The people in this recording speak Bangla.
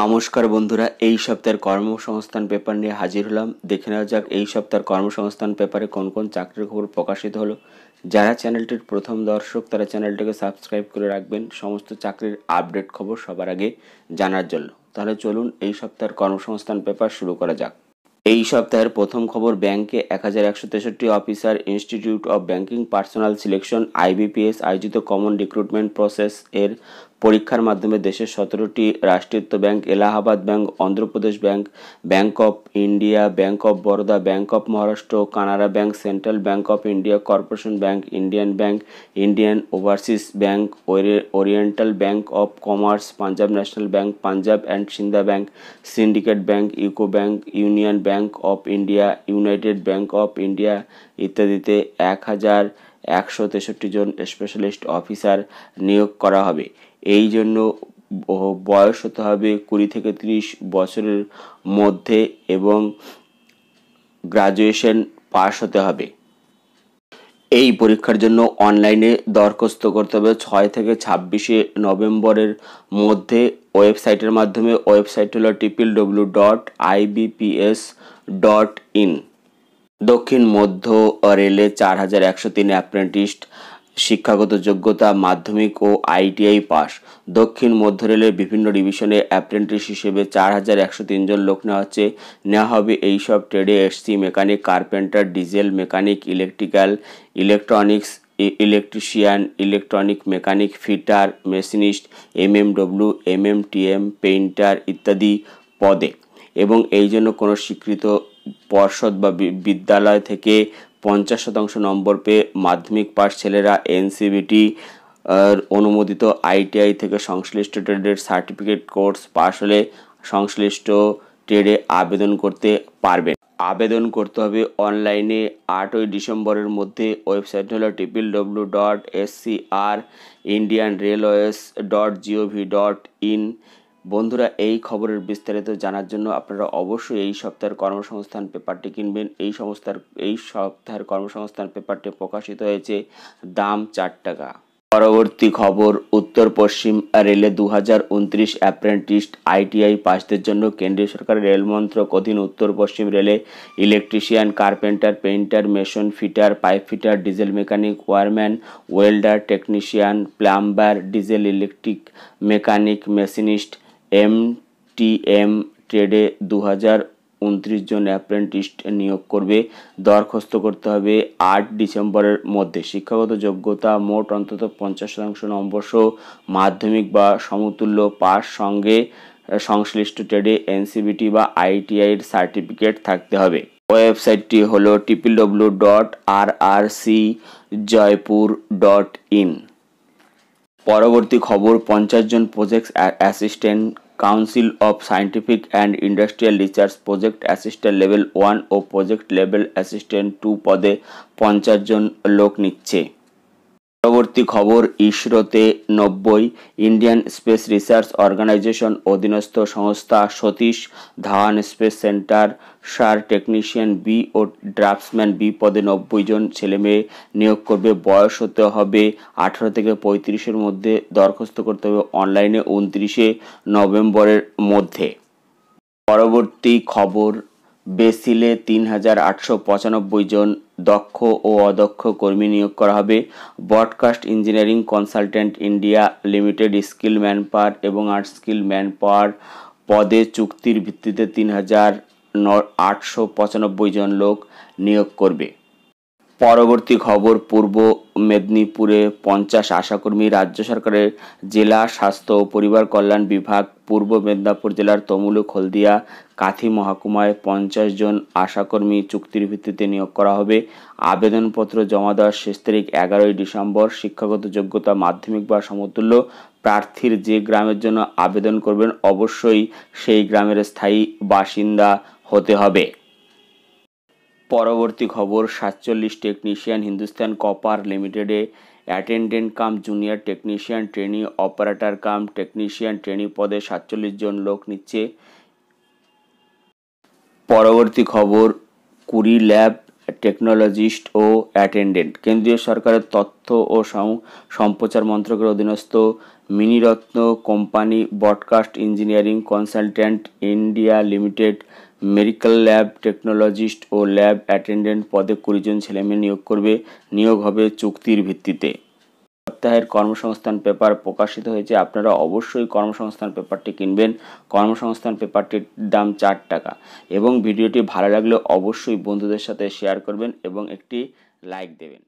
নমস্কার বন্ধুরা এই সপ্তাহের কর্মসংস্থান পেপার নিয়ে হাজির হলাম দেখে নেওয়া যাক এই সপ্তাহের কর্মসংস্থান পেপারে কোন কোন চাকরির খবর প্রকাশিত হলো যারা চ্যানেলটির প্রথম দর্শক তারা চ্যানেলটিকে সাবস্ক্রাইব করে রাখবেন সমস্ত চাকরির আপডেট খবর সবার আগে জানার জন্য তাহলে চলুন এই সপ্তাহের কর্মসংস্থান পেপার শুরু করা যাক এই সপ্তাহের প্রথম খবর ব্যাংকে এক হাজার একশো তেষট্টি officer institute of banking personnel selection IBPS আয়োজিত কমন রিক্রুটমেন্ট প্রসেস এর পরীক্ষার মাধ্যমে দেশের সতেরোটি রাষ্ট্রীয়ত্ব bank Allahabad bank Andhra Pradesh bank bank of India bank of Baroda bank of Maharashtra Canara bank central bank of India corporation bank Indian bank Indian overseas bank oriental bank of commerce Punjab national bank Punjab and Sind bank syndicate bank UCO bank union bank of India united bank of India ইত্যাদিতে এক হাজার একশো তেষট্টি জন স্পেশালিস্ট অফিসার নিয়োগ করা হবে এই জন্য বয়স হতে হবে কুড়ি থেকে তিরিশ বছরের মধ্যে এবং গ্রাজুয়েশন পাশ হতে হবে এই পরীক্ষার জন্য অনলাইনে দরখাস্ত করতে হবে ছয় থেকে ছাব্বিশে নভেম্বরের মধ্যে ওয়েবসাইটের মাধ্যমে ওয়েবসাইট হল triple W dot IBPS dot in দক্ষিণ মধ্য রেলে চার হাজার একশো তিন অ্যাপ্রেন্টিস্ট শিক্ষাগত যোগ্যতা মাধ্যমিক ও আইটিআই পাস দক্ষিণ মধ্য রেলের বিভিন্ন ডিভিশনে অ্যাপ্রেন্টিস হিসেবে চার হাজার একশো তিনজন লোক নেওয়া হচ্ছে নেওয়া হবে এইসব ট্রেডে SC mechanic carpenter diesel mechanic electrical electronics electrician electronic mechanic fitter machinist T M painter ইত্যাদি পদে এবং এই জন্য কোনো স্বীকৃত পর্ষদ বা বিদ্যালয় থেকে পঞ্চাশ শতাংশ নম্বর পেয়ে মাধ্যমিক পাশ ছেলেরা এনসিবিটি অনুমোদিত আইটিআই থেকে সংশ্লিষ্ট ট্রেডের সার্টিফিকেট কোর্স পাশ হলে সংশ্লিষ্ট ট্রেডে আবেদন করতে পারবে আবেদন করতে হবে অনলাইনে আটই ডিসেম্বরের মধ্যে ওয়েবসাইট হলো triple W dot S C R Indian railways dot gov dot in বন্ধুরা এই খবরের বিস্তারিত জানার জন্য আপনারা অবশ্যই এই সপ্তাহের কর্মসংস্থান পেপারটি কিনবেন এই সংস্থার এই সপ্তাহের কর্মসংস্থান পেপারটি প্রকাশিত হয়েছে দাম চার টাকা পরবর্তী খবর উত্তর পশ্চিম রেলে দু হাজার উনত্রিশ অ্যাপ্রেন্টিস আইটিআই পাসদের জন্য কেন্দ্রীয় সরকারের রেল মন্ত্রক অধীন উত্তর পশ্চিম রেলে electrician carpenter painter mason fitter pipe fitter diesel mechanic wireman welder technician plumber diesel electric mechanic machinist M T M ট্রেডে দু হাজার উনত্রিশ জন অ্যাপ্রেন্টিস্ট নিয়োগ করবে দরখাস্ত করতে হবে আট ডিসেম্বরের মধ্যে শিক্ষাগত যোগ্যতা মোট অন্তত পঞ্চাশ শতাংশ নম্বর মাধ্যমিক বা সমতুল্য পাস সঙ্গে সংশ্লিষ্ট ট্রেডে এনসিবিটি বা আইটিআইয়ের সার্টিফিকেট থাকতে হবে ওয়েবসাইটটি হল triple W dot R R C Jaipur dot in পরবর্তী খবর পঞ্চাশ জন project assistant council of scientific and industrial research project assistant level one ও প্রজেক্ট লেভেল অ্যাসিস্ট্যান্ট টু পদে পঞ্চাশ জন লোক নিচ্ছে পরবর্তী খবর ইসরোতে নব্বই ইন্ডিয়ান স্পেস রিসার্চ অর্গানাইজেশন অধীনস্থ সংস্থা Satish Dhawan space centre SHAR technician B ও ড্রাফটসম্যান বি পদে নব্বই জন ছেলেমেয়ে নিয়োগ করবে বয়স হতে হবে আঠারো থেকে পঁয়ত্রিশের মধ্যে দরখাস্ত করতে হবে অনলাইনে উনত্রিশে নভেম্বরের মধ্যে পরবর্তী খবর বেসিলে তিন হাজার আটশো পঁচানব্বই জন দক্ষ ও অদক্ষ কর্মী নিয়োগ করা হবে broadcast engineering consultant India limited skill man power এবং আর্ট স্কিল ম্যান পাওয়ার পদে চুক্তির ভিত্তিতে তিন হাজার আটশো পঁচানব্বই জন লোক নিয়োগ করবে পরবর্তী খবর পূর্ব মেদিনীপুরে পঞ্চাশ আশাকর্মী রাজ্য সরকারের জেলা স্বাস্থ্য ও পরিবার কল্যাণ বিভাগ পূর্ব মেদিনীপুর জেলার তমুলু হলদিয়া কাথি মহকুমায় পঞ্চাশ জন আশাকর্মী চুক্তির ভিত্তিতে নিয়োগ করা হবে আবেদনপত্র জমা দেওয়ার শেষ তারিখ এগারোই ডিসেম্বর শিক্ষাগত যোগ্যতা মাধ্যমিক বা সমতুল্য প্রার্থীর যে গ্রামের জন্য আবেদন করবেন অবশ্যই সেই গ্রামের স্থায়ী বাসিন্দা হতে হবে পরবর্তী খবর সাতচল্লিশ টেকনিশিয়ান হিন্দুস্তান কপার লিমিটেডে attendant cum junior technician trainee operator cum technician trainee পদে সাতচল্লিশ জন লোক নিচ্ছে পরবর্তী খবর কুড়ি ল্যাব টেকনোলজিস্ট ও অ্যাটেন্ডেন্ট কেন্দ্রীয় সরকারের তথ্য ও সম্প্রচার মন্ত্রকের অধীনস্থ Miniratna company broadcast engineering consultant India limited medical lab technologist ও ল্যাব অ্যাটেন্ডেন্ট পদে কুড়িজন ছেলেমেয়ে নিয়োগ করবে নিয়োগ হবে চুক্তির ভিত্তিতে সপ্তাহের কর্মসংস্থান পেপার প্রকাশিত হয়েছে আপনারা অবশ্যই কর্মসংস্থান পেপারটি কিনবেন কর্মসংস্থান পেপারটির দাম চার টাকা এবং ভিডিওটি ভালো লাগলে অবশ্যই বন্ধুদের সাথে শেয়ার করবেন এবং একটি লাইক দেবেন